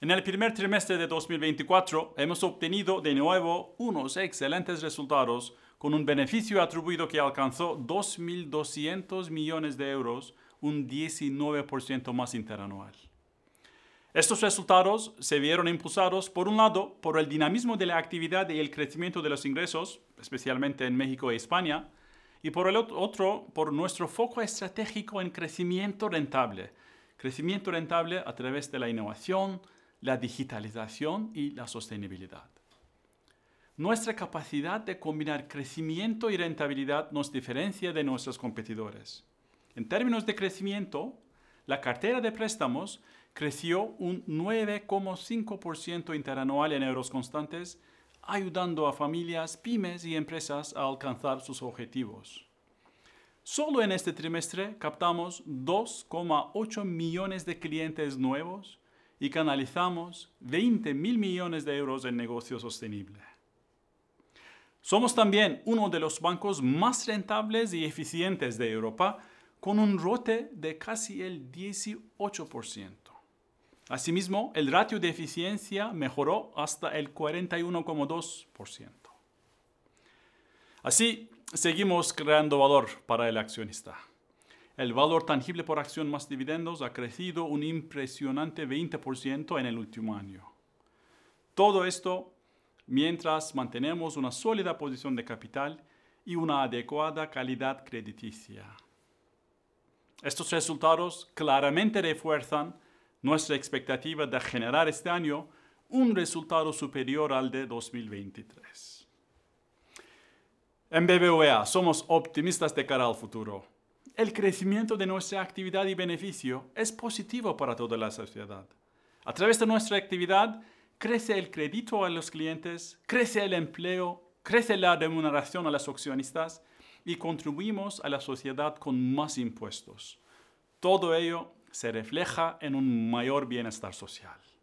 En el primer trimestre de 2024 hemos obtenido de nuevo unos excelentes resultados con un beneficio atribuido que alcanzó 2.200 millones de euros, un 19% más interanual. Estos resultados se vieron impulsados, por un lado, por el dinamismo de la actividad y el crecimiento de los ingresos, especialmente en México y e España, y por el otro, por nuestro foco estratégico en crecimiento rentable. Crecimiento rentable a través de la innovación, la digitalización y la sostenibilidad. Nuestra capacidad de combinar crecimiento y rentabilidad nos diferencia de nuestros competidores. En términos de crecimiento, la cartera de préstamos creció un 9,5% interanual en euros constantes, ayudando a familias, pymes y empresas a alcanzar sus objetivos. Solo en este trimestre captamos 2,8 millones de clientes nuevos, y canalizamos 20 mil millones de euros en negocio sostenible. Somos también uno de los bancos más rentables y eficientes de Europa, con un rote de casi el 18%. Asimismo, el ratio de eficiencia mejoró hasta el 41,2%. Así, seguimos creando valor para el accionista. El valor tangible por acción más dividendos ha crecido un impresionante 20% en el último año. Todo esto mientras mantenemos una sólida posición de capital y una adecuada calidad crediticia. Estos resultados claramente refuerzan nuestra expectativa de generar este año un resultado superior al de 2023. En BBVA somos optimistas de cara al futuro el crecimiento de nuestra actividad y beneficio es positivo para toda la sociedad. A través de nuestra actividad, crece el crédito a los clientes, crece el empleo, crece la remuneración a los accionistas y contribuimos a la sociedad con más impuestos. Todo ello se refleja en un mayor bienestar social.